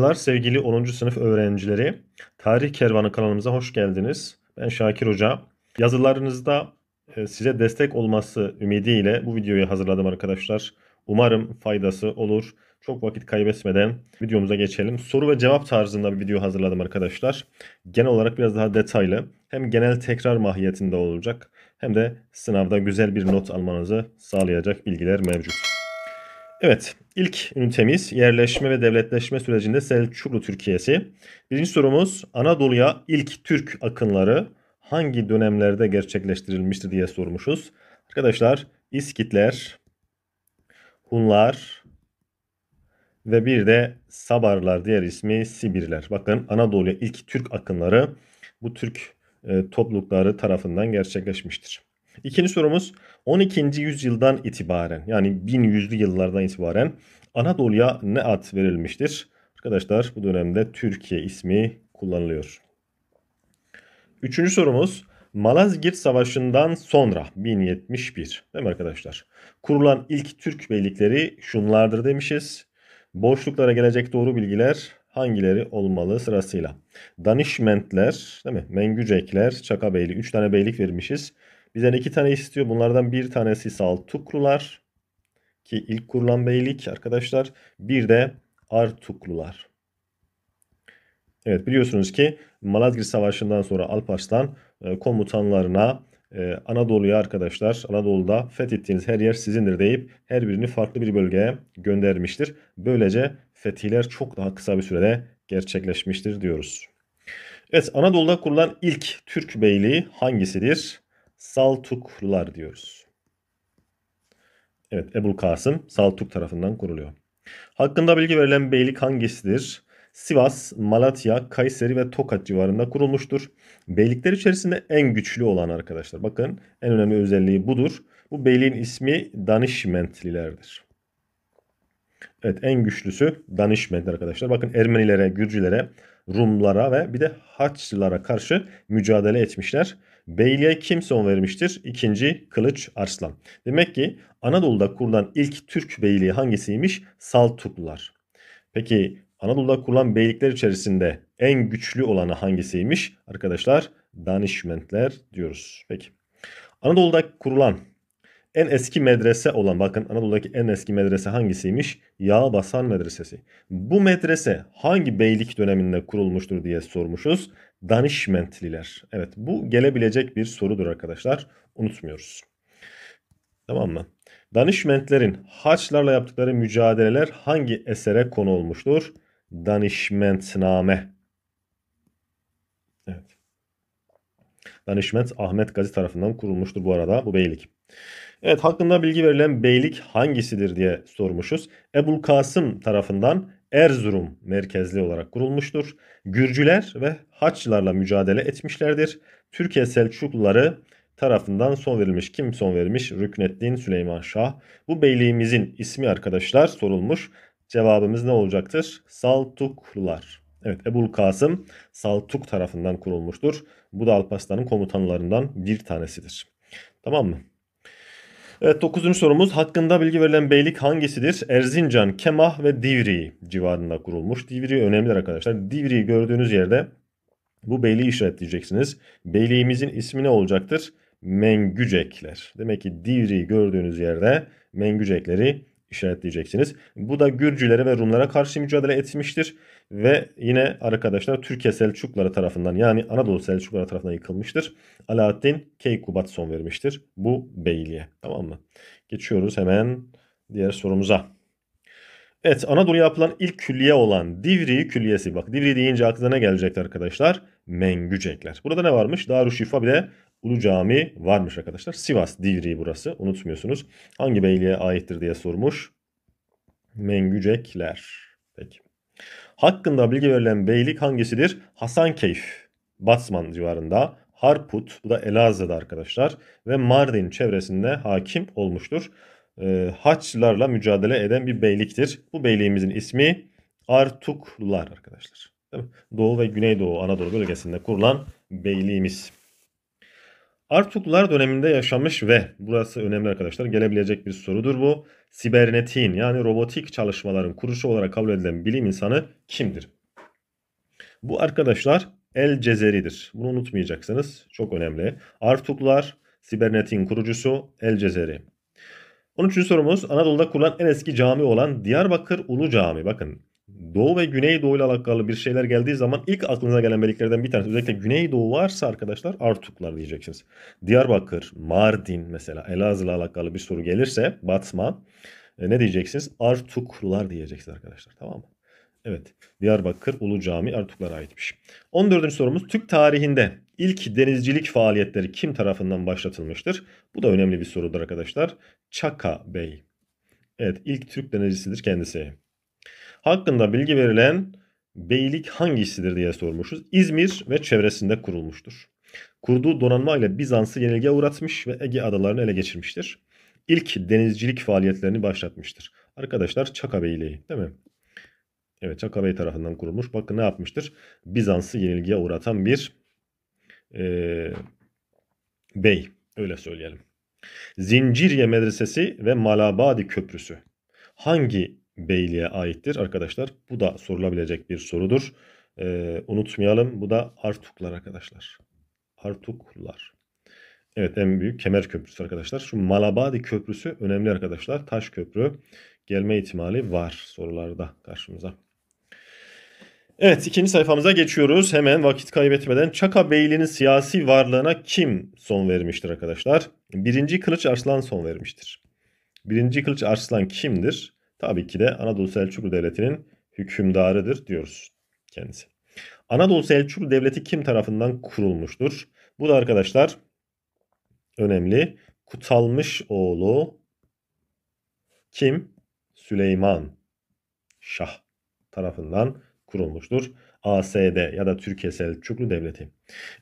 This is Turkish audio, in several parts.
Merhabalar sevgili 10. sınıf öğrencileri. Tarih Kervanı kanalımıza hoş geldiniz. Ben Şakir Hoca. Yazılarınızda e, size destek olması ümidiyle bu videoyu hazırladım arkadaşlar. Umarım faydası olur. Çok vakit kaybetmeden videomuza geçelim. Soru ve cevap tarzında bir video hazırladım arkadaşlar. Genel olarak biraz daha detaylı. Hem genel tekrar mahiyetinde olacak hem de sınavda güzel bir not almanızı sağlayacak bilgiler mevcut. Evet, İlk ünitemiz yerleşme ve devletleşme sürecinde Selçuklu Türkiye'si. Birinci sorumuz Anadolu'ya ilk Türk akınları hangi dönemlerde gerçekleştirilmiştir diye sormuşuz. Arkadaşlar İskitler, Hunlar ve bir de Sabarlar diğer ismi Sibirler. Bakın Anadolu'ya ilk Türk akınları bu Türk e, toplulukları tarafından gerçekleşmiştir. İkinci sorumuz 12. yüzyıldan itibaren yani 1100'lü yıllardan itibaren Anadolu'ya ne ad verilmiştir? Arkadaşlar bu dönemde Türkiye ismi kullanılıyor. Üçüncü sorumuz Malazgirt Savaşı'ndan sonra 1071 değil mi arkadaşlar? Kurulan ilk Türk beylikleri şunlardır demişiz. Boşluklara gelecek doğru bilgiler hangileri olmalı sırasıyla? Danişmentler değil mi? Mengücekler, Çakabeyli üç tane beylik vermişiz. Bizden iki tane istiyor. Bunlardan bir tanesi Saltuklular. Ki ilk kurulan beylik arkadaşlar. Bir de Artuklular. Evet biliyorsunuz ki Malazgirt Savaşı'ndan sonra Alparslan e, komutanlarına e, Anadolu'ya arkadaşlar Anadolu'da fethettiğiniz her yer sizindir deyip her birini farklı bir bölgeye göndermiştir. Böylece fetihler çok daha kısa bir sürede gerçekleşmiştir diyoruz. Evet Anadolu'da kurulan ilk Türk beyliği hangisidir? Saltuklar diyoruz. Evet Ebul Kasım Saltuk tarafından kuruluyor. Hakkında bilgi verilen beylik hangisidir? Sivas, Malatya, Kayseri ve Tokat civarında kurulmuştur. Beylikler içerisinde en güçlü olan arkadaşlar. Bakın en önemli özelliği budur. Bu beyliğin ismi Danişmentlilerdir. Evet en güçlüsü Danişment arkadaşlar. Bakın Ermenilere, Gürcülere, Rumlara ve bir de Haçlılara karşı mücadele etmişler. Beyliğe kim son vermiştir? İkinci Kılıç Arslan. Demek ki Anadolu'da kurulan ilk Türk beyliği hangisiymiş? Saltuklular. Peki Anadolu'da kurulan beylikler içerisinde en güçlü olanı hangisiymiş? Arkadaşlar danişmentler diyoruz. Peki. Anadolu'da kurulan en eski medrese olan bakın Anadolu'daki en eski medrese hangisiymiş? Yağbasan Medresesi. Bu medrese hangi beylik döneminde kurulmuştur diye sormuşuz. Danışmentliler. Evet bu gelebilecek bir sorudur arkadaşlar. Unutmuyoruz. Tamam mı? Danışmentlerin haçlarla yaptıkları mücadeleler hangi esere konu olmuştur? Danışmentname. Evet. Danışment Ahmet Gazi tarafından kurulmuştur bu arada bu beylik. Evet hakkında bilgi verilen beylik hangisidir diye sormuşuz. Ebul Kasım tarafından Erzurum merkezli olarak kurulmuştur. Gürcüler ve Haçlılarla mücadele etmişlerdir. Türkiye Selçukluları tarafından son verilmiş. Kim son vermiş Rükneddin Süleyman Şah. Bu beyliğimizin ismi arkadaşlar sorulmuş. Cevabımız ne olacaktır? Saltuklular. Evet Ebul Kasım Saltuk tarafından kurulmuştur. Bu da Alparslan'ın komutanlarından bir tanesidir. Tamam mı? Evet 9. sorumuz hakkında bilgi verilen beylik hangisidir? Erzincan, Kemah ve Divri civarında kurulmuş. Divri önemli arkadaşlar. Divri'yi gördüğünüz yerde bu beyliği işaretleyeceksiniz. Beyliğimizin ismi ne olacaktır? Mengücekler. Demek ki Divri'yi gördüğünüz yerde Mengücekleri işaretleyeceksiniz. Bu da Gürcülere ve Rumlara karşı mücadele etmiştir ve yine arkadaşlar Türkiye Selçukluları tarafından yani Anadolu Selçukluları tarafından yıkılmıştır. Alaaddin Keykubat son vermiştir bu beyliğe. Tamam mı? Geçiyoruz hemen diğer sorumuza. Evet Anadolu'ya yapılan ilk külliye olan Divri Külliyesi. Bak Divri deyince aklına ne gelecek arkadaşlar? Mengücekler. Burada ne varmış? Darüşşifa bir de Ulu Cami varmış arkadaşlar. Sivas Divri burası. Unutmuyorsunuz. Hangi beyliğe aittir diye sormuş. Mengücekler. Peki. Hakkında bilgi verilen beylik hangisidir? Hasankeyf, Batman civarında. Harput, bu da Elazığ'da arkadaşlar. Ve Mardin çevresinde hakim olmuştur. E, Haçlılarla mücadele eden bir beyliktir. Bu beyliğimizin ismi Artuklular arkadaşlar. Değil mi? Doğu ve Güneydoğu Anadolu bölgesinde kurulan beyliğimiz. Artuklular döneminde yaşamış ve burası önemli arkadaşlar gelebilecek bir sorudur bu. Sibernetiğin yani robotik çalışmaların kurucu olarak kabul edilen bilim insanı kimdir? Bu arkadaşlar El Cezeri'dir. Bunu unutmayacaksınız. Çok önemli. Artuklar, Sibernetiğin kurucusu El Cezeri. 13. sorumuz Anadolu'da kurulan en eski cami olan Diyarbakır Ulu Cami. Bakın Doğu ve Güneydoğu ile alakalı bir şeyler geldiği zaman ilk aklınıza gelen meliklerden bir tanesi. Özellikle Güneydoğu varsa arkadaşlar Artuklar diyeceksiniz. Diyarbakır, Mardin mesela Elazığ ile alakalı bir soru gelirse Batman e, ne diyeceksiniz? Artuklular diyeceksiniz arkadaşlar tamam mı? Evet Diyarbakır Ulu Cami Artuklara aitmiş. 14. sorumuz Türk tarihinde ilk denizcilik faaliyetleri kim tarafından başlatılmıştır? Bu da önemli bir sorudur arkadaşlar. Çaka Bey. Evet ilk Türk denizcisidir kendisi. Hakkında bilgi verilen beylik hangisidir diye sormuşuz. İzmir ve çevresinde kurulmuştur. Kurduğu donanma ile Bizans'ı yenilgiye uğratmış ve Ege adalarını ele geçirmiştir. İlk denizcilik faaliyetlerini başlatmıştır. Arkadaşlar Çaka Beyliği değil mi? Evet Çaka Bey tarafından kurulmuş. Bakın ne yapmıştır? Bizans'ı yenilgiye uğratan bir e, bey. Öyle söyleyelim. Zincirye Medresesi ve Malabadi Köprüsü hangi beyliğe aittir. Arkadaşlar bu da sorulabilecek bir sorudur. Ee, unutmayalım bu da Artuklar arkadaşlar. Artuklar. Evet en büyük kemer köprüsü arkadaşlar. Şu Malabadi köprüsü önemli arkadaşlar. Taş köprü gelme ihtimali var sorularda karşımıza. Evet ikinci sayfamıza geçiyoruz. Hemen vakit kaybetmeden Çaka Beyliği'nin siyasi varlığına kim son vermiştir arkadaşlar? Birinci Kılıç Arslan son vermiştir. Birinci Kılıç Arslan kimdir? tabii ki de Anadolu Selçuklu Devleti'nin hükümdarıdır diyoruz kendisi. Anadolu Selçuklu Devleti kim tarafından kurulmuştur? Bu da arkadaşlar önemli. Kutalmış oğlu kim? Süleyman Şah tarafından kurulmuştur. ASD ya da Türkiye Selçuklu Devleti.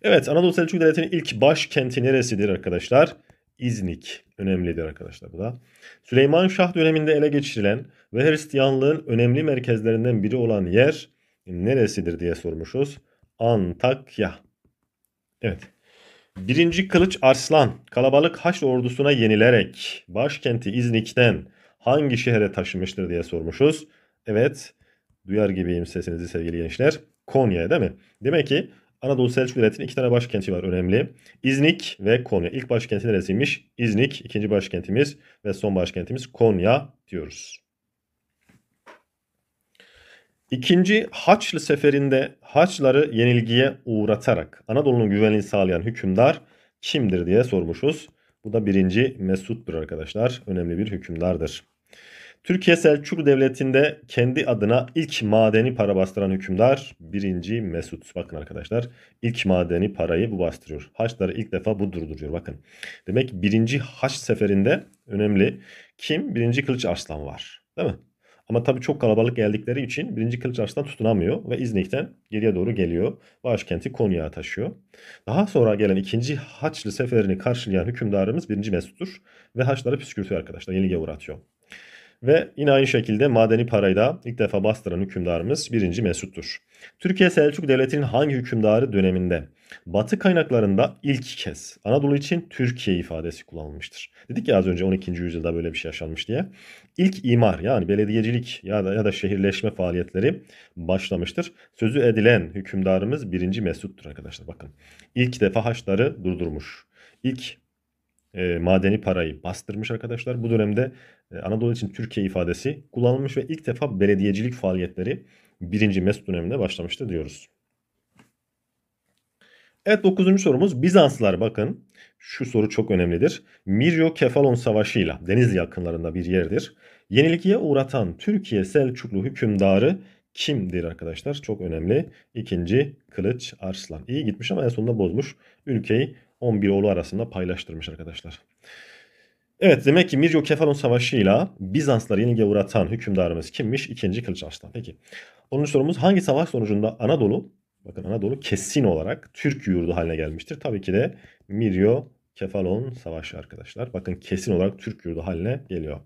Evet Anadolu Selçuklu Devleti'nin ilk başkenti neresidir arkadaşlar? İznik. Önemlidir arkadaşlar bu da. Süleyman Şah döneminde ele geçirilen ve Hristiyanlığın önemli merkezlerinden biri olan yer neresidir diye sormuşuz. Antakya. Evet. Birinci Kılıç Arslan kalabalık Haç ordusuna yenilerek başkenti İznik'ten hangi şehre taşınmıştır diye sormuşuz. Evet duyar gibiyim sesinizi sevgili gençler. Konya değil mi? Demek ki Anadolu Selçuklu Devleti'nin iki tane başkenti var önemli. İznik ve Konya. İlk başkenti neresiymiş? İznik. ikinci başkentimiz ve son başkentimiz Konya diyoruz. İkinci Haçlı seferinde Haçları yenilgiye uğratarak Anadolu'nun güvenliğini sağlayan hükümdar kimdir diye sormuşuz. Bu da birinci Mesut'tur arkadaşlar. Önemli bir hükümdardır. Türkiye Selçuklu Devleti'nde kendi adına ilk madeni para bastıran hükümdar 1. Mesut. Bakın arkadaşlar ilk madeni parayı bu bastırıyor. Haçları ilk defa bu durduruyor bakın. Demek ki 1. Haç seferinde önemli kim? 1. Kılıç Arslan var değil mi? Ama tabii çok kalabalık geldikleri için 1. Kılıç Arslan tutunamıyor ve İznik'ten geriye doğru geliyor. Başkenti Konya'ya taşıyor. Daha sonra gelen 2. Haçlı seferini karşılayan hükümdarımız 1. Mesut'tur ve Haçları püskürtüyor arkadaşlar. Yenilgiye uğratıyor. Ve yine aynı şekilde madeni parayı da ilk defa bastıran hükümdarımız 1. Mesut'tur. Türkiye Selçuk Devleti'nin hangi hükümdarı döneminde Batı kaynaklarında ilk kez Anadolu için Türkiye ifadesi kullanılmıştır. Dedik ya az önce 12. yüzyılda böyle bir şey yaşanmış diye. İlk imar yani belediyecilik ya da ya da şehirleşme faaliyetleri başlamıştır. Sözü edilen hükümdarımız 1. Mesut'tur arkadaşlar bakın. İlk defa haçları durdurmuş. İlk e, madeni parayı bastırmış arkadaşlar. Bu dönemde e, Anadolu için Türkiye ifadesi kullanılmış ve ilk defa belediyecilik faaliyetleri 1. Mesut döneminde başlamıştı diyoruz. Evet 9. sorumuz Bizanslar bakın şu soru çok önemlidir. Miryo Kefalon Savaşı ile Denizli yakınlarında bir yerdir. Yenilgiye uğratan Türkiye Selçuklu hükümdarı kimdir arkadaşlar? Çok önemli. İkinci Kılıç Arslan. İyi gitmiş ama en sonunda bozmuş. Ülkeyi 11 oğlu arasında paylaştırmış arkadaşlar. Evet demek ki Mirco Kefalon Savaşı'yla Bizansları yenilgiye uğratan hükümdarımız kimmiş? İkinci Kılıç Arslan. Peki 10. sorumuz hangi savaş sonucunda Anadolu bakın Anadolu kesin olarak Türk yurdu haline gelmiştir? Tabii ki de Miryo Kefalon Savaşı arkadaşlar. Bakın kesin olarak Türk yurdu haline geliyor.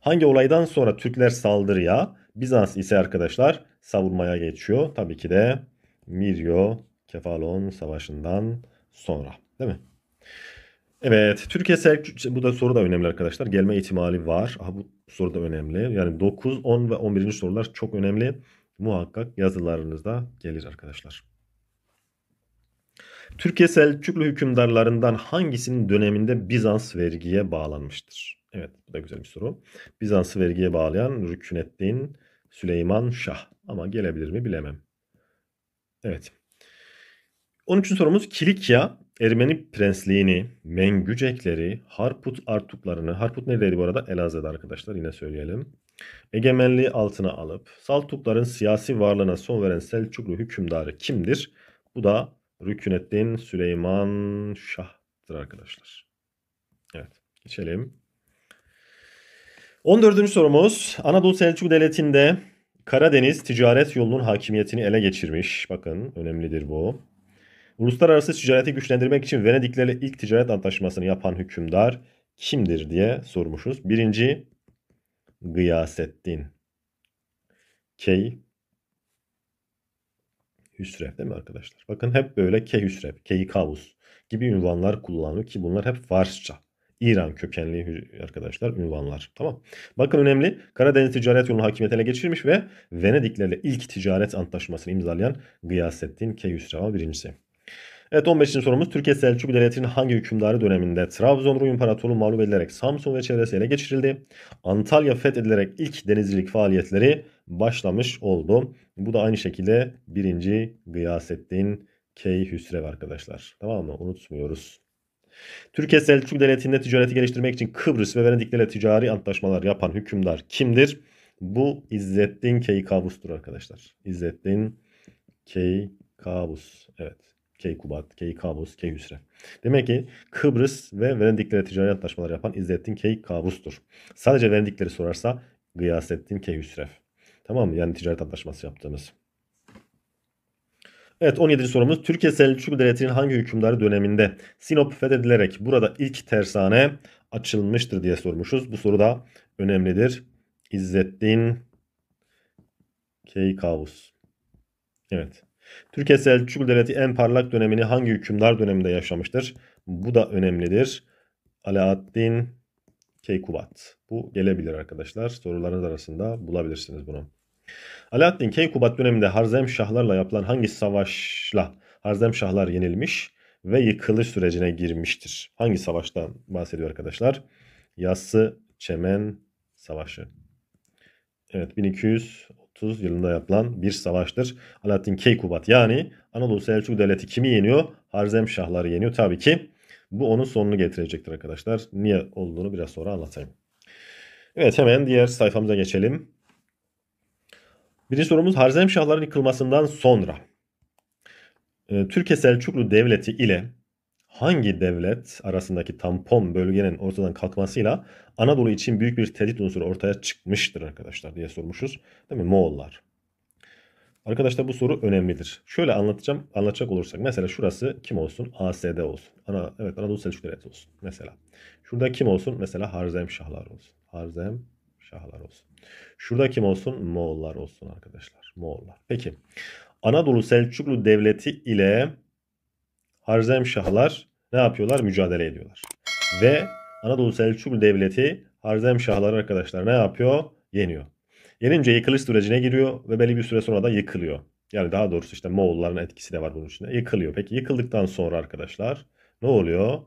Hangi olaydan sonra Türkler saldırıya, Bizans ise arkadaşlar savurmaya geçiyor? Tabii ki de Miryo Kefalon Savaşı'ndan sonra. Değil mi? Evet. Türkiye Selçuk... Bu da soru da önemli arkadaşlar. Gelme ihtimali var. Aha, bu soru da önemli. Yani 9, 10 ve 11. sorular çok önemli. Muhakkak yazılarınızda gelir arkadaşlar. Türkiye Selçuklu hükümdarlarından hangisinin döneminde Bizans vergiye bağlanmıştır? Evet bu da güzel bir soru. Bizans vergiye bağlayan Rüknettin Süleyman Şah. Ama gelebilir mi bilemem. Evet. Onun için sorumuz Kilikya Ermeni prensliğini, Mengücekleri, Harput Artuklarını, Harput neredeydi bu arada? Elazığ'da arkadaşlar yine söyleyelim. Egemenliği altına alıp Saltukların siyasi varlığına son veren Selçuklu hükümdarı kimdir? Bu da Rüküneddin Süleyman Şah'tır arkadaşlar. Evet geçelim. 14. sorumuz Anadolu Selçuklu Devleti'nde Karadeniz ticaret yolunun hakimiyetini ele geçirmiş. Bakın önemlidir bu. Uluslararası ticareti güçlendirmek için Venediklerle ilk ticaret antlaşmasını yapan hükümdar kimdir diye sormuşuz. Birinci Gıyasettin Key Hüsrev değil mi arkadaşlar? Bakın hep böyle Key Hüsrev, Key Kavus gibi ünvanlar kullanılıyor ki bunlar hep Farsça. İran kökenli arkadaşlar ünvanlar. Tamam. Bakın önemli. Karadeniz ticaret yolunu hakimiyetine geçirmiş ve Venediklerle ilk ticaret antlaşmasını imzalayan Gıyasettin Keyhüsrava birincisi. Evet 15. sorumuz Türkiye Selçuklu Devleti'nin hangi hükümdarı döneminde Trabzon Rum İmparatorluğu mağlup edilerek Samsun ve çevresi ele geçirildi? Antalya fethedilerek ilk denizcilik faaliyetleri başlamış oldu. Bu da aynı şekilde 1. Gıyasettin Key Hüsrev arkadaşlar. Tamam mı? Unutmuyoruz. Türkiye Selçuk Devleti'nde ticareti geliştirmek için Kıbrıs ve Venediklerle ticari antlaşmalar yapan hükümdar kimdir? Bu İzzettin Keykavus'tur arkadaşlar. İzzettin Keykavus. Evet. Keykubat, Keykabus, Keyhüsrev. Demek ki Kıbrıs ve Venediklere ticari antlaşmalar yapan İzzettin Keykabus'tur. Sadece Venedikleri sorarsa Gıyasettin Keyhüsrev. Tamam mı? Yani ticaret antlaşması yaptığımız. Evet 17. sorumuz Türkiye Selçuklu Devleti'nin hangi hükümdarı döneminde Sinop fethedilerek burada ilk tersane açılmıştır diye sormuşuz. Bu soru da önemlidir. İzzettin Keykavus. Evet. Türkiye Selçuklu Devleti en parlak dönemini hangi hükümdar döneminde yaşamıştır? Bu da önemlidir. Alaaddin Keykubat. Bu gelebilir arkadaşlar. Sorularınız arasında bulabilirsiniz bunu. Alaaddin Keykubat döneminde Harzem Şahlarla yapılan hangi savaşla Harzem Şahlar yenilmiş ve yıkılış sürecine girmiştir? Hangi savaştan bahsediyor arkadaşlar? Yassı Çemen Savaşı. Evet 1200 30 yılında yapılan bir savaştır. Alaaddin Keykubat yani Anadolu Selçuk Devleti kimi yeniyor? Harzem Şahları yeniyor. Tabii ki bu onun sonunu getirecektir arkadaşlar. Niye olduğunu biraz sonra anlatayım. Evet hemen diğer sayfamıza geçelim. Birinci sorumuz Harzem Şahların yıkılmasından sonra e, Türkiye Selçuklu Devleti ile hangi devlet arasındaki tampon bölgenin ortadan kalkmasıyla Anadolu için büyük bir tehdit unsuru ortaya çıkmıştır arkadaşlar diye sormuşuz. Değil mi? Moğollar. Arkadaşlar bu soru önemlidir. Şöyle anlatacağım, anlatacak olursak mesela şurası kim olsun? ASD olsun. Ana evet Anadolu Selçuk Devleti olsun mesela. Şurada kim olsun? Mesela harzem şahlar olsun. Harzem şahlar olsun. Şurada kim olsun? Moğollar olsun arkadaşlar. Moğollar. Peki. Anadolu Selçuklu Devleti ile Harzemşahlar ne yapıyorlar? Mücadele ediyorlar. Ve Anadolu Selçuklu Devleti Harzemşahlar arkadaşlar ne yapıyor? Yeniyor. Yenince yıkılış sürecine giriyor ve belli bir süre sonra da yıkılıyor. Yani daha doğrusu işte Moğolların etkisi de var bunun içinde. Yıkılıyor. Peki yıkıldıktan sonra arkadaşlar ne oluyor?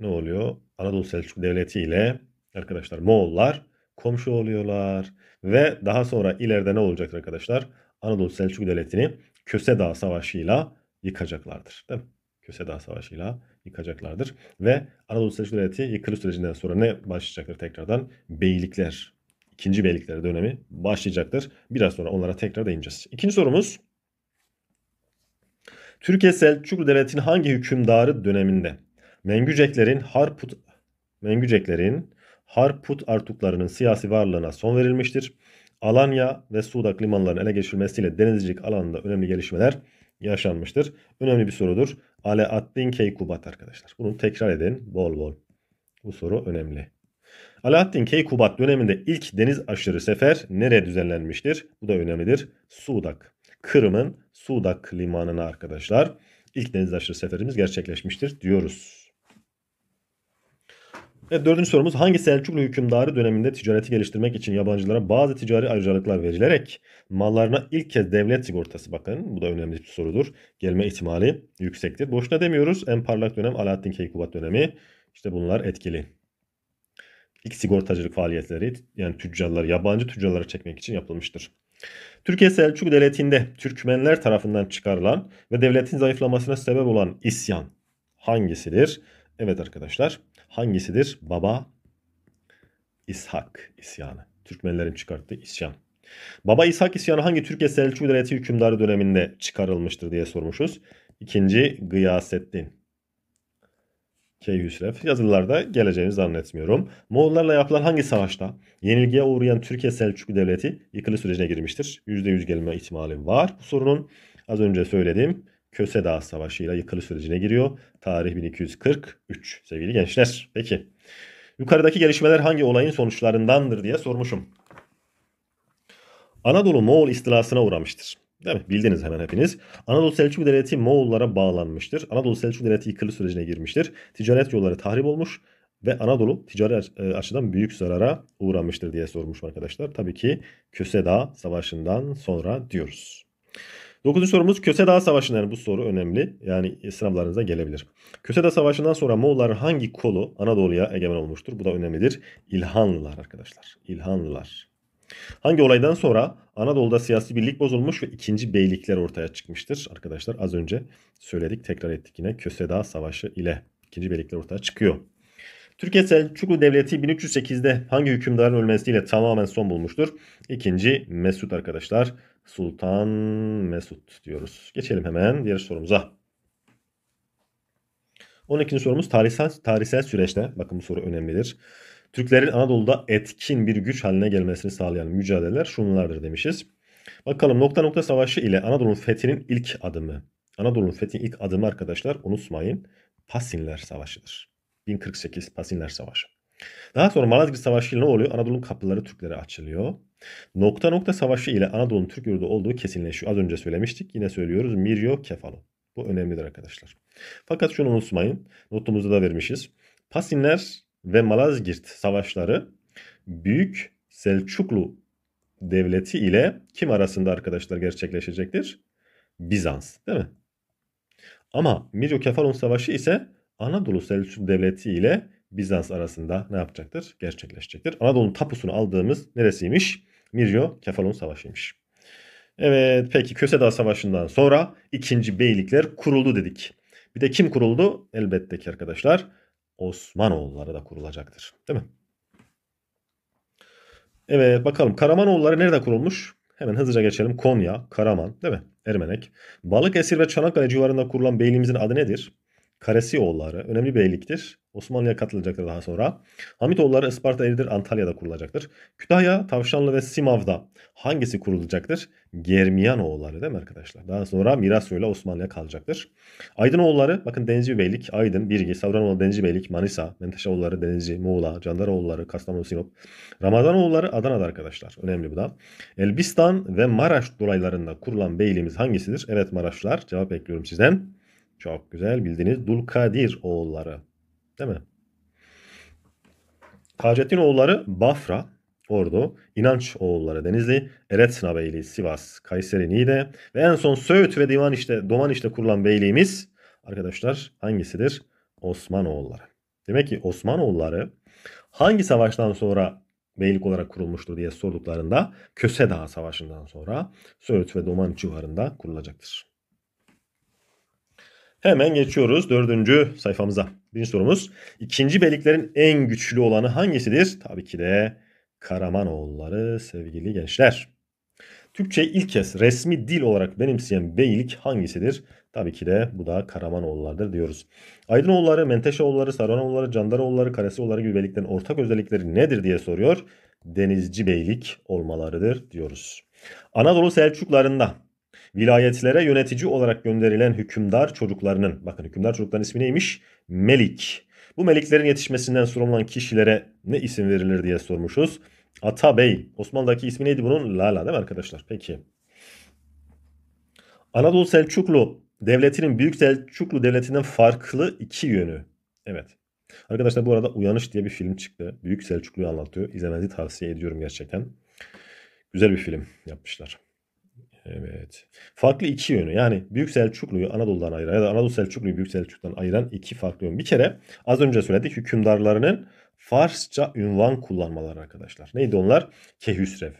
Ne oluyor? Anadolu Selçuklu Devleti ile arkadaşlar Moğollar komşu oluyorlar. Ve daha sonra ileride ne olacak arkadaşlar? Anadolu Selçuklu Devleti'ni Köse Dağı Savaşı'yla yıkacaklardır. Değil mi? Köseda Savaşı'yla yıkacaklardır. Ve Anadolu Selçuklu Devleti yıkılış sürecinden sonra ne başlayacaktır tekrardan? Beylikler. İkinci beylikler dönemi başlayacaktır. Biraz sonra onlara tekrar değineceğiz. İkinci sorumuz. Türkiye Selçuklu Devleti'nin hangi hükümdarı döneminde Mengüceklerin Harput Mengüceklerin Harput artuklarının siyasi varlığına son verilmiştir. Alanya ve Sudak limanlarının ele geçirilmesiyle denizcilik alanında önemli gelişmeler yaşanmıştır. Önemli bir sorudur. Ale Addin Keykubat arkadaşlar. Bunu tekrar edin bol bol. Bu soru önemli. Alaaddin Keykubat döneminde ilk deniz aşırı sefer nereye düzenlenmiştir? Bu da önemlidir. Sudak. Kırım'ın Sudak limanına arkadaşlar ilk deniz aşırı seferimiz gerçekleşmiştir diyoruz. Evet dördüncü sorumuz hangi Selçuklu hükümdarı döneminde ticareti geliştirmek için yabancılara bazı ticari ayrıcalıklar verilerek mallarına ilk kez devlet sigortası bakın bu da önemli bir sorudur. Gelme ihtimali yüksektir. Boşuna demiyoruz en parlak dönem Alaaddin Keykubat dönemi işte bunlar etkili. İlk sigortacılık faaliyetleri yani tüccarlar yabancı tüccarlara çekmek için yapılmıştır. Türkiye Selçuk Devleti'nde Türkmenler tarafından çıkarılan ve devletin zayıflamasına sebep olan isyan hangisidir? Evet arkadaşlar hangisidir? Baba İshak isyanı. Türkmenlerin çıkarttığı isyan. Baba İshak isyanı hangi Türkiye Selçuklu Devleti hükümdarı döneminde çıkarılmıştır diye sormuşuz. İkinci Gıyasettin. Keyhüsrev. Yazılarda geleceğini zannetmiyorum. Moğollarla yapılan hangi savaşta yenilgiye uğrayan Türkiye Selçuklu Devleti yıkılı sürecine girmiştir? %100 gelme ihtimali var bu sorunun. Az önce söyledim. Köse Dağı Savaşı ile yıkılış sürecine giriyor. Tarih 1243 sevgili gençler. Peki yukarıdaki gelişmeler hangi olayın sonuçlarındandır diye sormuşum. Anadolu Moğol istilasına uğramıştır. Değil mi? Bildiniz hemen hepiniz. Anadolu Selçuk Devleti Moğollara bağlanmıştır. Anadolu Selçuk Devleti yıkılı sürecine girmiştir. Ticaret yolları tahrip olmuş ve Anadolu ticari e, açıdan büyük zarara uğramıştır diye sormuşum arkadaşlar. Tabii ki Köse Dağı Savaşı'ndan sonra diyoruz. Dokuzuncu sorumuz Köse Savaşı'ndan yani bu soru önemli. Yani sınavlarınıza gelebilir. Köse Savaşı'ndan sonra Moğolların hangi kolu Anadolu'ya egemen olmuştur? Bu da önemlidir. İlhanlılar arkadaşlar. İlhanlılar. Hangi olaydan sonra Anadolu'da siyasi birlik bozulmuş ve ikinci beylikler ortaya çıkmıştır? Arkadaşlar az önce söyledik tekrar ettik yine Köse Savaşı ile ikinci beylikler ortaya çıkıyor. Türkiye Selçuklu Devleti 1308'de hangi hükümdarın ölmesiyle tamamen son bulmuştur? İkinci Mesut arkadaşlar. Sultan Mesut diyoruz. Geçelim hemen diğer sorumuza. 12. sorumuz tarihsel, tarihsel süreçte. Bakın bu soru önemlidir. Türklerin Anadolu'da etkin bir güç haline gelmesini sağlayan mücadeleler şunlardır demişiz. Bakalım nokta nokta savaşı ile Anadolu'nun fethinin ilk adımı. Anadolu'nun fethinin ilk adımı arkadaşlar unutmayın Pasinler Savaşı'dır. 1048 Pasinler Savaşı. Daha sonra Malazgirt Savaşı ile ne oluyor? Anadolu'nun kapıları Türklere açılıyor. Nokta nokta savaşı ile Anadolu'nun Türk yurdu olduğu kesinleşiyor. Az önce söylemiştik. Yine söylüyoruz. Miryo Kefalo. Bu önemlidir arkadaşlar. Fakat şunu unutmayın. Notumuzda da vermişiz. Pasinler ve Malazgirt savaşları Büyük Selçuklu Devleti ile kim arasında arkadaşlar gerçekleşecektir? Bizans değil mi? Ama Miryo Kefalon Savaşı ise Anadolu Selçuk Devleti ile Bizans arasında ne yapacaktır? Gerçekleşecektir. Anadolu'nun tapusunu aldığımız neresiymiş? Miryo Kefalon Savaşı'ymış. Evet peki Köse Kösedağ Savaşı'ndan sonra ikinci beylikler kuruldu dedik. Bir de kim kuruldu? Elbette ki arkadaşlar Osmanoğulları da kurulacaktır. Değil mi? Evet bakalım Karamanoğulları nerede kurulmuş? Hemen hızlıca geçelim. Konya, Karaman değil mi? Ermenek. Balıkesir ve Çanakkale civarında kurulan beyliğimizin adı nedir? Karasioğulları önemli beyliktir. Osmanlı'ya katılacaktır daha sonra. Hamitoğulları Isparta, Eridir, Antalya'da kurulacaktır. Kütahya, Tavşanlı ve Simav'da hangisi kurulacaktır? Germiyanoğulları değil mi arkadaşlar? Daha sonra Mirasyo ile Osmanlı'ya kalacaktır. Aydınoğulları bakın Denizli Beylik, Aydın, Birgi, Savranoğlu, Denizli Beylik, Manisa, Menteşeoğulları, Denizli, Muğla, Candaroğulları, Kastamonu, Sinop. Ramazanoğulları Adana'da arkadaşlar. Önemli bu da. Elbistan ve Maraş dolaylarında kurulan beyliğimiz hangisidir? Evet Maraşlar cevap bekliyorum sizden. Çok güzel bildiniz. Dulkadir oğulları. Değil mi? Taceddin oğulları Bafra, Ordu, İnanç oğulları Denizli, Eretna Beyliği Sivas, Kayseri Niğde ve en son Söğüt ve Divan işte, Doman işte kurulan beyliğimiz arkadaşlar hangisidir? Osmanoğulları. Demek ki Osmanoğulları hangi savaştan sonra beylik olarak kurulmuştur diye sorduklarında Köse Dağı Savaşı'ndan sonra Söğüt ve Doman civarında kurulacaktır. Hemen geçiyoruz dördüncü sayfamıza. Birinci sorumuz. İkinci beyliklerin en güçlü olanı hangisidir? Tabii ki de Karamanoğulları sevgili gençler. Türkçe ilk kez resmi dil olarak benimseyen beylik hangisidir? Tabii ki de bu da Karamanoğullardır diyoruz. Aydınoğulları, Menteşeoğulları, Sarvanoğulları, Candaroğulları, Karasıoğulları gibi beyliklerin ortak özellikleri nedir diye soruyor. Denizci beylik olmalarıdır diyoruz. Anadolu Selçuklarında Vilayetlere yönetici olarak gönderilen hükümdar çocuklarının, bakın hükümdar çocukların ismi neymiş? Melik. Bu meliklerin yetişmesinden sorumlu kişilere ne isim verilir diye sormuşuz. Atabey. Osmanlı'daki ismi neydi bunun? Lala değil mi arkadaşlar? Peki. Anadolu Selçuklu devletinin Büyük Selçuklu devletinden farklı iki yönü. Evet. Arkadaşlar bu arada Uyanış diye bir film çıktı. Büyük Selçuklu'yu anlatıyor. İzlemenizi tavsiye ediyorum gerçekten. Güzel bir film yapmışlar. Evet. Farklı iki yönü. Yani Büyük Selçuklu'yu Anadolu'dan ayıran ya da Anadolu Selçuklu'yu Büyük Selçuklu'dan ayıran iki farklı yön. Bir kere az önce söyledik hükümdarlarının Farsça ünvan kullanmaları arkadaşlar. Neydi onlar? Kehüsrev,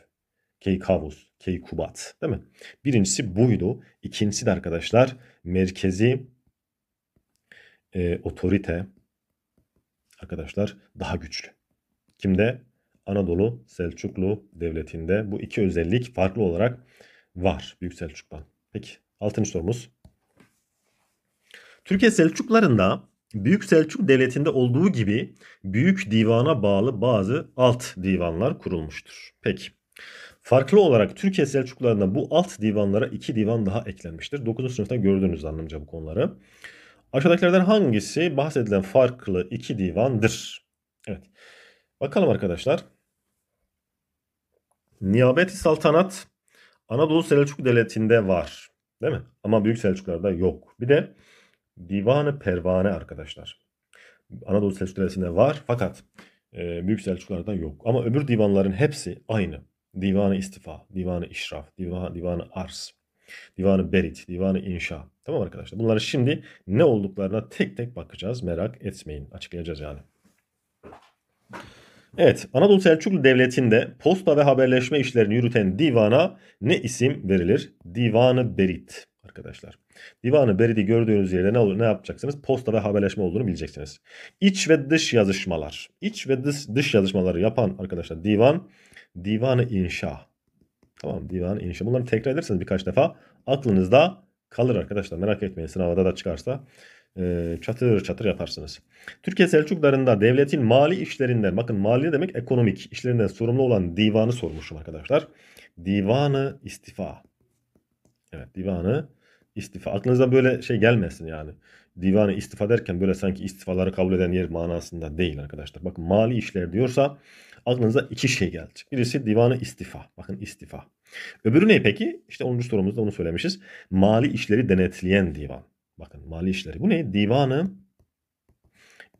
Keykavus, Keykubat değil mi? Birincisi buydu. İkincisi de arkadaşlar merkezi e, otorite arkadaşlar daha güçlü. Kimde? Anadolu Selçuklu Devleti'nde bu iki özellik farklı olarak var Büyük Selçuk'tan. Peki 6. sorumuz. Türkiye Selçuklarında Büyük Selçuk Devleti'nde olduğu gibi Büyük Divan'a bağlı bazı alt divanlar kurulmuştur. Peki. Farklı olarak Türkiye Selçuklularında bu alt divanlara iki divan daha eklenmiştir. 9. sınıfta gördüğünüz anlamca bu konuları. Aşağıdakilerden hangisi bahsedilen farklı iki divandır? Evet. Bakalım arkadaşlar. Niyabeti saltanat Anadolu Selçuk Devleti'nde var. Değil mi? Ama Büyük Selçuklar'da yok. Bir de Divanı Pervane arkadaşlar. Anadolu Selçuk Devleti'nde var fakat e, Büyük Selçuklar'da yok. Ama öbür divanların hepsi aynı. Divanı İstifa, Divanı İşraf, Divan, Divanı Ars, Divanı Berit, Divanı İnşa. Tamam arkadaşlar. Bunları şimdi ne olduklarına tek tek bakacağız. Merak etmeyin. Açıklayacağız yani. Evet, Anadolu Selçuklu Devleti'nde posta ve haberleşme işlerini yürüten divana ne isim verilir? Divanı Berit arkadaşlar. Divanı Berit'i gördüğünüz yerde ne olur ne yapacaksınız? Posta ve haberleşme olduğunu bileceksiniz. İç ve dış yazışmalar. İç ve dış, dış yazışmaları yapan arkadaşlar divan, divanı inşa. Tamam divanı inşa. Bunları tekrar ederseniz birkaç defa aklınızda kalır arkadaşlar. Merak etmeyin sınavda da çıkarsa e, çatır çatır yaparsınız. Türkiye Selçuklarında devletin mali işlerinden bakın mali demek ekonomik işlerinden sorumlu olan divanı sormuşum arkadaşlar. Divanı istifa. Evet divanı istifa. Aklınıza böyle şey gelmesin yani. Divanı istifa derken böyle sanki istifaları kabul eden yer manasında değil arkadaşlar. Bakın mali işler diyorsa aklınıza iki şey gelecek. Birisi divanı istifa. Bakın istifa. Öbürü ne peki? İşte 10. sorumuzda onu söylemişiz. Mali işleri denetleyen divan. Bakın mali işleri. Bu ne? Divanı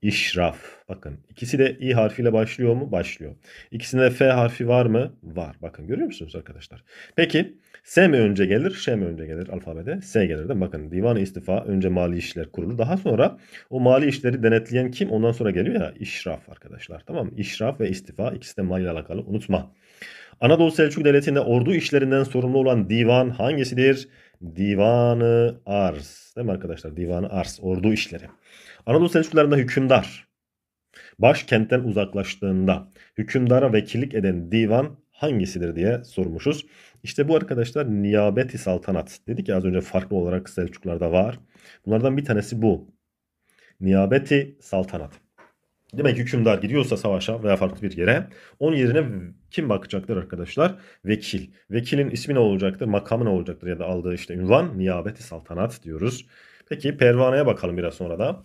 işraf. Bakın ikisi de i harfiyle başlıyor mu? Başlıyor. İkisinde f harfi var mı? Var. Bakın görüyor musunuz arkadaşlar? Peki s mi önce gelir? Ş mi önce gelir alfabede? S gelir değil Bakın divanı istifa önce mali işler kurulu. Daha sonra o mali işleri denetleyen kim? Ondan sonra geliyor ya işraf arkadaşlar. Tamam mı? İşraf ve istifa ikisi de mali ile alakalı. Unutma. Anadolu Selçuk Devleti'nde ordu işlerinden sorumlu olan divan hangisidir? Divanı Arz. Değil mi arkadaşlar? Divanı Ars, ordu işleri. Anadolu Selçuklularında hükümdar başkentten uzaklaştığında hükümdara vekillik eden divan hangisidir diye sormuşuz. İşte bu arkadaşlar niyabeti saltanat. Dedik ya az önce farklı olarak Selçuklarda var. Bunlardan bir tanesi bu. Niyabeti saltanat. Demek hükümdar gidiyorsa savaşa veya farklı bir yere onun yerine kim bakacaktır arkadaşlar? Vekil. Vekilin ismi ne olacaktır? Makamı ne olacaktır? Ya da aldığı işte ünvan niyabeti saltanat diyoruz. Peki pervaneye bakalım biraz sonra da.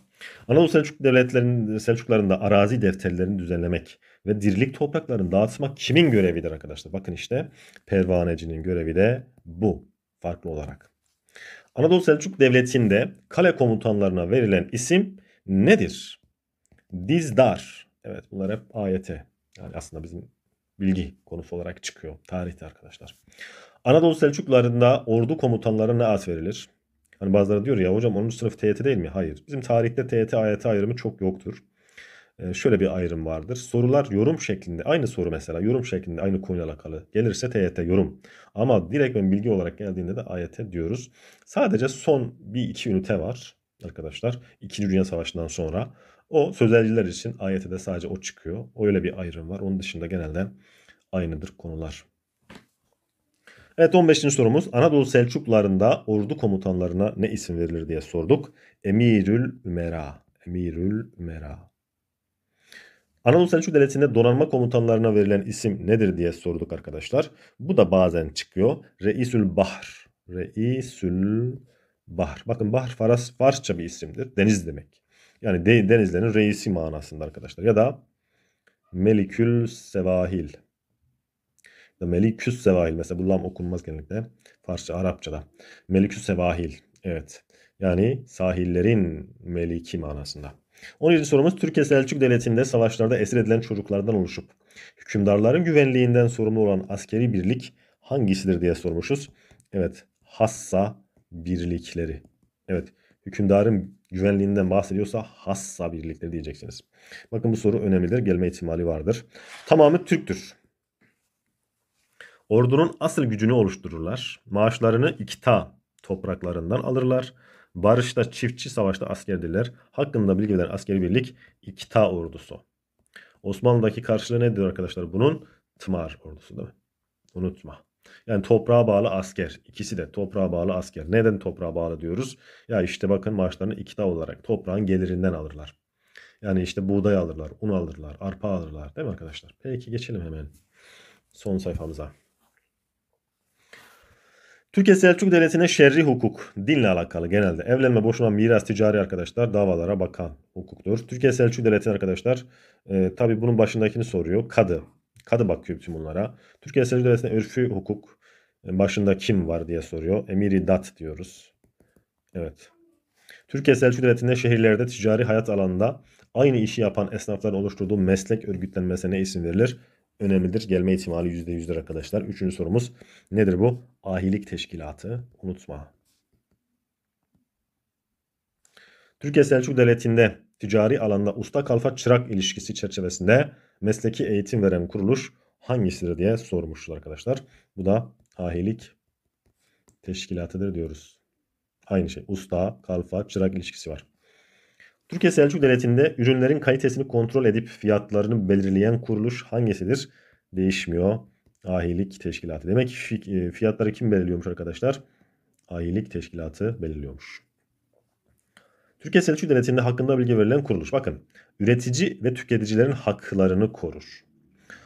Anadolu Selçuk devletlerinin Selçuklarında arazi defterlerini düzenlemek ve dirlik topraklarını dağıtmak kimin görevidir arkadaşlar? Bakın işte pervanecinin görevi de bu farklı olarak. Anadolu Selçuk Devleti'nde kale komutanlarına verilen isim nedir? Diz dar. Evet bunlar hep ayete. Yani aslında bizim bilgi konusu olarak çıkıyor tarihte arkadaşlar. Anadolu Selçuklularında ordu komutanlarına ne ad verilir. Hani bazıları diyor ya hocam 10. sınıf TYT değil mi? Hayır. Bizim tarihte TYT AYT ayrımı çok yoktur. Ee, şöyle bir ayrım vardır. Sorular yorum şeklinde aynı soru mesela yorum şeklinde aynı konuyla alakalı gelirse TYT yorum. Ama direkt ben bilgi olarak geldiğinde de AYT diyoruz. Sadece son bir iki ünite var arkadaşlar. İkinci Dünya Savaşı'ndan sonra o sözelciler için ayette de sadece o çıkıyor. Öyle bir ayrım var. Onun dışında genelde aynıdır konular. Evet 15. sorumuz Anadolu Selçuklularında ordu komutanlarına ne isim verilir diye sorduk. Emirül Ümera. Emirül Ümera. Anadolu Selçuk Devleti'nde donanma komutanlarına verilen isim nedir diye sorduk arkadaşlar. Bu da bazen çıkıyor. Reisül Bahr. Reisül Bahr. Bakın Bahr Faras, Farsça bir isimdir. Deniz demek. Yani denizlerin reisi manasında arkadaşlar. Ya da Melikül Sevahil. Ya da Meliküs Sevahil. Mesela bu lam okunmaz genellikle. Farsça, Arapçada. Meliküs Sevahil. Evet. Yani sahillerin meliki manasında. 17. sorumuz Türkiye Selçuk Devleti'nde savaşlarda esir edilen çocuklardan oluşup hükümdarların güvenliğinden sorumlu olan askeri birlik hangisidir diye sormuşuz. Evet Hassa birlikleri. Evet hükümdarın güvenliğinden bahsediyorsa hassa birlikleri diyeceksiniz. Bakın bu soru önemlidir. Gelme ihtimali vardır. Tamamı Türktür. Ordunun asıl gücünü oluştururlar. Maaşlarını ikta topraklarından alırlar. Barışta, çiftçi savaşta askerdirler. Hakkında bilgiler veren askeri birlik ikta ordusu. Osmanlı'daki karşılığı nedir arkadaşlar? Bunun tımar ordusu değil mi? Unutma. Yani toprağa bağlı asker. İkisi de toprağa bağlı asker. Neden toprağa bağlı diyoruz? Ya işte bakın maaşlarını ikna olarak toprağın gelirinden alırlar. Yani işte buğday alırlar, un alırlar, arpa alırlar değil mi arkadaşlar? Peki geçelim hemen son sayfamıza. Türkiye Selçuk Devleti'ne şerri hukuk, dinle alakalı genelde. Evlenme, boşuna, miras, ticari arkadaşlar davalara bakan hukuktur. Türkiye Selçuk Devleti arkadaşlar, e, tabi bunun başındakini soruyor. Kadı, Kadı bakıyor bütün bunlara. Türkiye Esenci Devleti'nin örfü hukuk e, başında kim var diye soruyor. Emiri Dat diyoruz. Evet. Türkiye Selçuk Devleti'nde şehirlerde ticari hayat alanında aynı işi yapan esnafların oluşturduğu meslek örgütlenmesine isim verilir. Önemlidir. Gelme ihtimali %100'dür arkadaşlar. Üçüncü sorumuz nedir bu? Ahilik Teşkilatı. Unutma. Türkiye Selçuk Devleti'nde ticari alanda usta kalfa çırak ilişkisi çerçevesinde mesleki eğitim veren kuruluş hangisidir diye sormuşuz arkadaşlar. Bu da ahilik teşkilatıdır diyoruz. Aynı şey usta, kalfa, çırak ilişkisi var. Türkiye Selçuk Devleti'nde ürünlerin kalitesini kontrol edip fiyatlarını belirleyen kuruluş hangisidir? Değişmiyor. Ahilik Teşkilatı. Demek ki e, fiyatları kim belirliyormuş arkadaşlar? Ahilik Teşkilatı belirliyormuş. Türkiye Selçuk Devleti'nde hakkında bilgi verilen kuruluş. Bakın üretici ve tüketicilerin haklarını korur.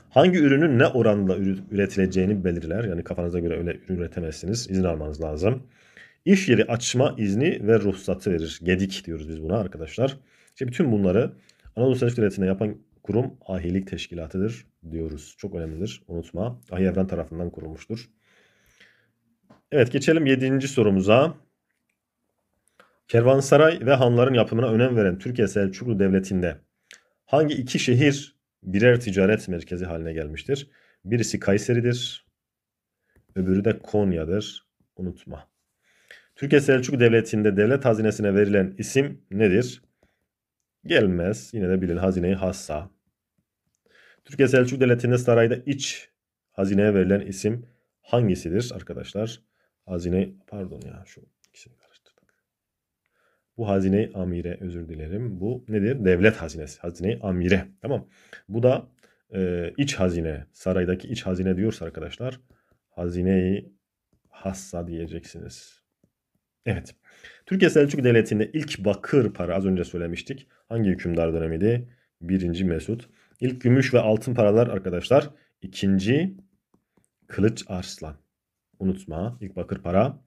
Hangi ürünün ne oranla üretileceğini belirler. Yani kafanıza göre öyle ürün üretemezsiniz. İzin almanız lazım. İş yeri açma izni ve ruhsatı verir. Gedik diyoruz biz buna arkadaşlar. İşte bütün bunları Anadolu Selçuk Devleti'nde yapan kurum ahilik teşkilatıdır diyoruz. Çok önemlidir. Unutma. Ahi Evren tarafından kurulmuştur. Evet geçelim 7. sorumuza. Kervansaray ve hanların yapımına önem veren Türkiye Selçuklu Devleti'nde hangi iki şehir birer ticaret merkezi haline gelmiştir? Birisi Kayseri'dir, öbürü de Konya'dır. Unutma. Türkiye Selçuklu Devleti'nde devlet hazinesine verilen isim nedir? Gelmez. Yine de bilin hazineyi hassa. Türkiye Selçuklu Devleti'nde sarayda iç hazineye verilen isim hangisidir arkadaşlar? Hazine pardon ya şu ikisini bu hazine-i amire özür dilerim. Bu nedir? Devlet hazinesi. Hazine-i amire. Tamam. Bu da e, iç hazine. Saraydaki iç hazine diyorsa arkadaşlar hazine-i hassa diyeceksiniz. Evet. Türkiye Selçuk Devleti'nde ilk bakır para az önce söylemiştik. Hangi hükümdar dönemiydi? Birinci Mesut. İlk gümüş ve altın paralar arkadaşlar. ikinci Kılıç Arslan. Unutma ilk bakır para,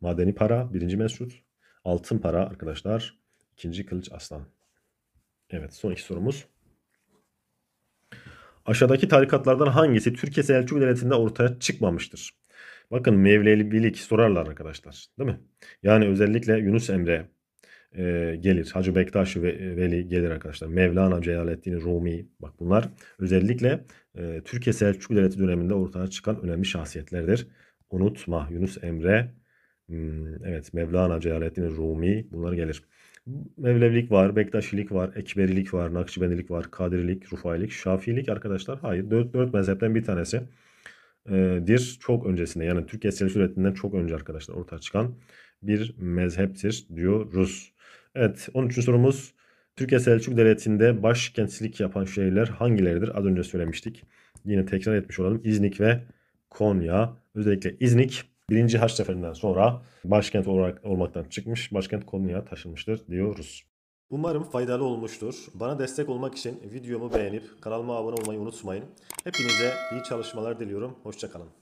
madeni para, birinci Mesut. Altın para arkadaşlar. İkinci kılıç aslan. Evet son iki sorumuz. Aşağıdaki tarikatlardan hangisi Türkiye Selçuklu Devleti'nde ortaya çıkmamıştır? Bakın mevlevilik sorarlar arkadaşlar. Değil mi? Yani özellikle Yunus Emre e, gelir. Hacı Bektaş Veli gelir arkadaşlar. Mevlana Celaleddin Rumi. Bak bunlar özellikle e, Türkiye Selçuklu Devleti döneminde ortaya çıkan önemli şahsiyetlerdir. Unutma Yunus Emre, Hmm, evet Mevlana Celaleddin Rumi bunlar gelir. Mevlevilik var, Bektaşilik var, Ekberilik var, Nakşibendilik var, Kadirilik, Rufailik, Şafiilik arkadaşlar. Hayır dört, dört mezhepten bir tanesi. Ee, dir çok öncesinde yani Türkiye Selefi Cumhuriyeti'nden çok önce arkadaşlar ortaya çıkan bir mezheptir diyor Rus. Evet 13. sorumuz Türkiye Selçuk Devleti'nde başkentçilik yapan şehirler hangileridir? Az önce söylemiştik. Yine tekrar etmiş olalım. İznik ve Konya. Özellikle İznik Birinci Haç Seferinden sonra başkent olarak olmaktan çıkmış, başkent Konya'ya taşınmıştır diyoruz. Umarım faydalı olmuştur. Bana destek olmak için videomu beğenip kanalıma abone olmayı unutmayın. Hepinize iyi çalışmalar diliyorum. Hoşçakalın.